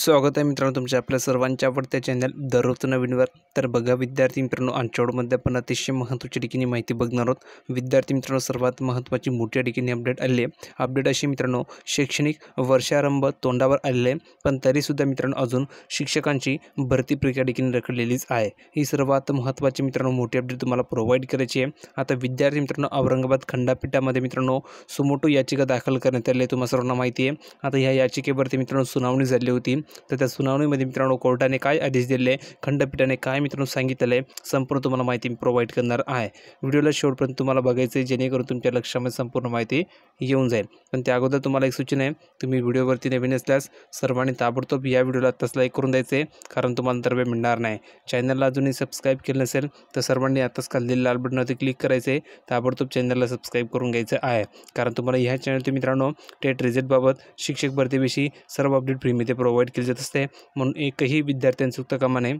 स्वागत आहे मित्रांनो तुमच्या आपल्या सर्वांच्या आवडत्या चॅनल दररोज नवीनवर तर बघा विद्यार्थी मित्रांनो आमच्यावडमध्ये आपण अतिशय महत्त्वाच्या ठिकाणी माहिती बघणार आहोत विद्यार्थी मित्रांनो सर्वात महत्त्वाची मोठ्या ठिकाणी अपडेट आले आहे अपडेट अशी मित्रांनो शैक्षणिक वर्षारंभ तोंडावर आलेले पण तरीसुद्धा मित्रांनो अजून शिक्षकांची भरती प्रक्रिया ठिकाणी रखडलेलीच आहे ही सर्वात महत्त्वाची मित्रांनो मोठी अपडेट तुम्हाला प्रोव्हाइड करायची आहे आता विद्यार्थी मित्रांनो औरंगाबाद खंडापीठामध्ये मित्रांनो सुमोटो याचिका दाखल करण्यात आली आहे तुम्हाला सर्वांना माहिती आहे आता ह्या याचिकेवरती मित्रांनो सुनावणी झाली होती तर त्या सुनावणीमध्ये मित्रांनो कोर्टाने काय आदेश दिले खंडपीठाने काय मित्रांनो सांगितलं आहे संपूर्ण तुम्हाला माहिती प्रोव्हाइड करणार आहे व्हिडिओला शेवटपर्यंत तुम्हाला बघायचं आहे जेणेकरून तुमच्या लक्षामध्ये संपूर्ण माहिती येऊन जाईल पण त्या अगोदर तुम्हाला एक सूचना आहे तुम्ही व्हिडिओवरती नवीन असल्यास सर्वांनी ताबडतोब या व्हिडिओला आत्ताच लाईक करून द्यायचे कारण तुम्हाला वेळ मिळणार नाही चॅनलला अजूनही सबस्क्राईब केलं नसेल तर सर्वांनी आत्ताच खाल्लेली लाल बटनावरती क्लिक करायचे ताबडतोब चॅनलला सबस्क्राईब करून घ्यायचं आहे कारण तुम्हाला ह्या चॅनलचे मित्रांनो टेट रिझल्टबाबत शिक्षक भरतीविषयी सर्व अपडेट फ्रीमध्ये प्रोव्हाइड केली जात असते म्हणून एकही विद्यार्थ्यांचं उत्तर कामा नये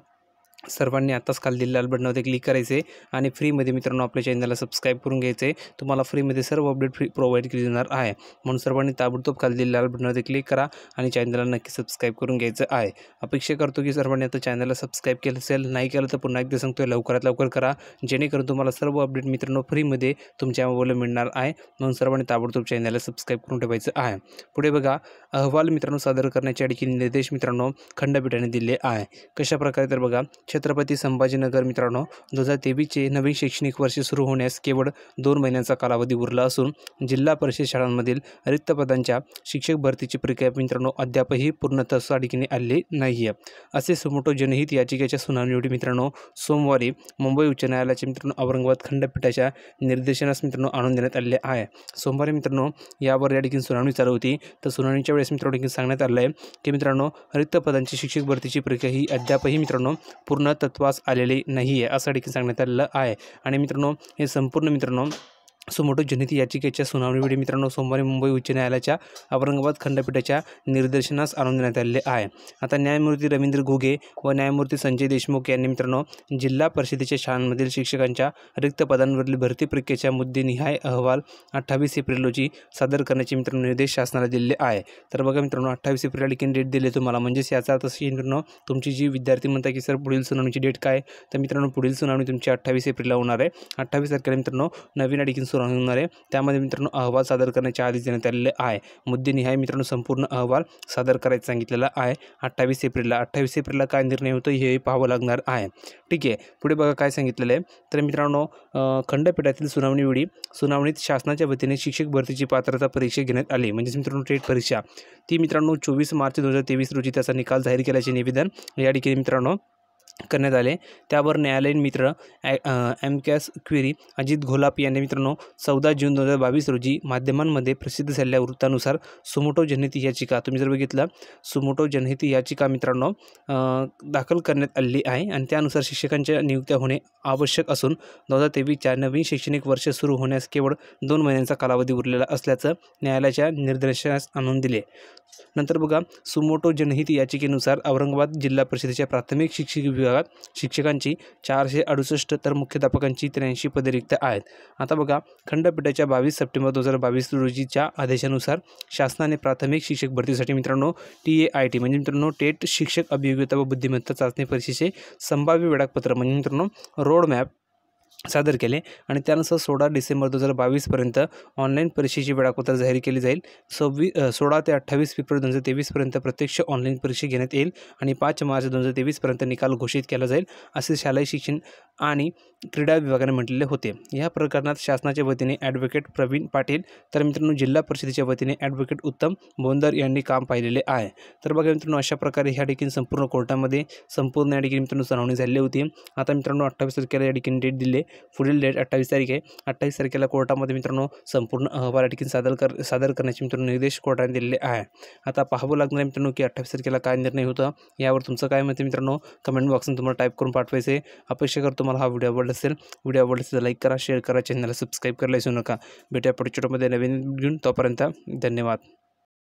सर्वांनी आत्ताच खाली दिलेल्या लाल बटणावर क्लिक करायचे आणि फ्रीमध्ये मित्रांनो आपल्या चॅनलला सबस्क्राईब करून घ्यायचे तुम्हाला फ्रीमध्ये सर्व अपडेट फ्री प्रोव्हाइड केली जाणार आहे म्हणून सर्वांनी ताबडतोब खाली दिलेल्या लाल बटणावर क्लिक करा आणि चॅनलला नक्की सबस्क्राईब करून घ्यायचं आहे अपेक्षा करतो की सर्वांनी आता चॅनलला सबस्क्राईब केलं असेल नाही केलं तर पुन्हा एकदा सांगतो लवकरात लवकर करा जेणेकरून तुम्हाला सर्व अपडेट मित्रांनो फ्रीमध्ये तुमच्या मोबाईलला मिळणार आहे म्हणून सर्वांनी ताबडतोब चॅनलला सबस्क्राईब करून ठेवायचं आहे पुढे बघा अहवाल मित्रांनो सादर करण्याचे आणखी निर्देश मित्रांनो खंडपीठाने दिले आहे कशाप्रकारे तर बघा छत्रपती संभाजीनगर मित्रांनो दोन हजार तेवीसचे नवीन शैक्षणिक वर्ष सुरू होण्यास केवळ दोन महिन्यांचा कालावधी उरला असून जिल्हा परिषद शाळांमधील रिक्त पदांच्या शिक्षक भरतीची प्रक्रिया मित्रांनो अद्यापही पूर्णतः ठिकाणी आलेली नाही आहे असे सुमोटो जनहित याचिकेच्या सुनावणीवेळी मित्रांनो सोमवारी मुंबई उच्च न्यायालयाचे मित्रांनो औरंगाबाद खंडपीठाच्या निर्देशनास मित्रांनो आणून देण्यात आले आहे सोमवारी मित्रांनो यावर या ठिकाणी सुनावणी चालू होती तर सुनावणीच्या वेळेस मित्रांनो सांगण्यात आलं आहे की मित्रांनो रिक्त पदांची शिक्षक भरतीची प्रक्रिया ही अद्यापही मित्रांनो पूर्ण पूर्ण तत्वास आलेली नाही आहे असं देखील सांगण्यात आलेलं आहे आणि मित्रांनो हे संपूर्ण मित्रांनो सुमोटो जनित याचिकेच्या सुनावणीवेळी मित्रांनो सोमवारी मुंबई उच्च न्यायालयाच्या औरंगाबाद खंडपीठाच्या निर्देशनास आणून देण्यात आलेले आहे आता न्यायमूर्ती रवींद्र घुगे व न्यायमूर्ती संजय देशमुख यांनी मित्रांनो जिल्हा परिषदेच्या शाळांमधील शिक्षकांच्या रिक्त पदांवरील भरती प्रक्रियेच्या मुद्देनिहाय अहवाल अठ्ठावीस एप्रिल रोजी सादर करण्याचे मित्रांनो निर्देश शासनाला दिले आहे तर बघा मित्रांनो अठ्ठावीस एप्रिल आणखी डेट दिले तुम्हाला म्हणजेच याचा अर्थ मित्रांनो तुमची जी विद्यार्थी म्हणता की सर पुढील सुनावणीची डेट काय तर मित्रांनो पुढील सुनावणी तुमची अठ्ठावीस एप्रिलला होणार आहे अठ्ठावीस तारखेला मित्रांनो नवीन अडीकिन सुरू होणार आहे त्यामध्ये मित्रांनो अहवाल सादर करण्याचे आदेश देण्यात आलेले आहे मुद्देनिहाय मित्रांनो संपूर्ण अहवाल सादर करायचा सांगितलेला आहे अठ्ठावीस एप्रिलला अठ्ठावीस एप्रिलला काय निर्णय होतो हे पाहावं लागणार आहे ठीक आहे पुढे बघा काय सांगितलेलं आहे तर मित्रांनो खंडपीठातील सुनावणीवेळी सुनावणीत शासनाच्या वतीने शिक्षक भरतीची पात्रता परीक्षा घेण्यात आली म्हणजेच मित्रांनो टेट परीक्षा ती मित्रांनो चोवीस मार्च दोन रोजी त्याचा निकाल जाहीर केल्याचे निवेदन या ठिकाणी मित्रांनो करण्यात आले त्यावर न्यायालयीन मित्र amicus curiae Ajit Gholap यांनी मित्रांनो चौदा जून दोन हजार बावीस रोजी माध्यमांमध्ये प्रसिद्ध झालेल्या वृत्तानुसार सुमोटो जनहित याचिका तुम्ही जर बघितलं सुमोटो जनहित याचिका मित्रांनो दाखल करण्यात आली आहे आणि त्यानुसार शिक्षकांच्या नियुक्त्या होणे आवश्यक असून दोन हजार तेवीसच्या नवीन शैक्षणिक वर्ष सुरू होण्यास केवळ दोन महिन्यांचा कालावधी उरलेला असल्याचं न्यायालयाच्या निर्देशास आणून दिले नंतर बघा सुमोटो जनहित याचिकेनुसार औरंगाबाद जिल्हा परिषदेच्या प्राथमिक शिक्षक विभागात शिक्षकांची चारशे अडुसष्ट तर मुख्याध्यापकांची त्र्याऐंशी पदे रिक्त आहेत आता बघा खंडपीठाच्या बावीस सप्टेंबर दोन हजार बावीस रोजीच्या आदेशानुसार शासनाने प्राथमिक शिक्षक भरतीसाठी मित्रांनो टी ए आय टी म्हणजे मित्रांनो टेट शिक्षक अभियोग्यता व बुद्धिमत्ता चाचणी परीक्षेचे संभाव्य वेळापत्र म्हणजे मित्रांनो रोडमॅप सादर केले आणि त्यानुसार सोळा डिसेंबर दोन हजार बावीसपर्यंत ऑनलाईन परीक्षेची वेळापत्रक जाहीर केली जाईल सव्वी सोळा ते अठ्ठावीस फेब्रुवारी दोन हजार तेवीसपर्यंत प्रत्यक्ष ऑनलाईन परीक्षा घेण्यात येईल आणि पाच मार्च दोन हजार तेवीसपर्यंत निकाल घोषित केला जाईल असे शालेय शिक्षण आणि क्रीडा विभागाने म्हटलेले होते या प्रकरणात शासनाच्या वतीने ॲडव्होकेट प्रवीण पाटील तर मित्रांनो जिल्हा परिषदेच्या वतीने ॲडव्होकेट उत्तम बोंदर यांनी काम पाहिलेले आहे तर बघा मित्रांनो अशा प्रकारे ह्या ठिकाणी संपूर्ण कोर्टामध्ये संपूर्ण या ठिकाणी मित्रांनो सुनावणी झालेली होती आता मित्रांनो अठ्ठावीस तारखेला या ठिकाणी डेट दिले पुढील डेट अठ्ठावीस तारीख आहे अठ्ठावीस तारखेला कोर्टामध्ये मित्रांनो संपूर्ण अहवाल अटकीन सादर कर सादर करण्याचे मित्रांनो निर्देश कोर्टाने दिलेले आहे आता पाहावं लागणार आहे मित्रांनो की अठ्ठावीस तारखेला काय निर्णय होता यावर तुमचं काय मत मित्रांनो कमेंट बॉक्समध्ये तुम्हाला टाईप करून पाठवायचे अपेक्षा करतो तुम्हाला हा व्हिडिओ आवडला असेल व्हिडिओ आवडला असेल लाईक करा शेअर करा चॅनलला सबस्क्राईब करायला विसरू नका भेटा पुढच्या नवीन घेऊन तोपर्यंत धन्यवाद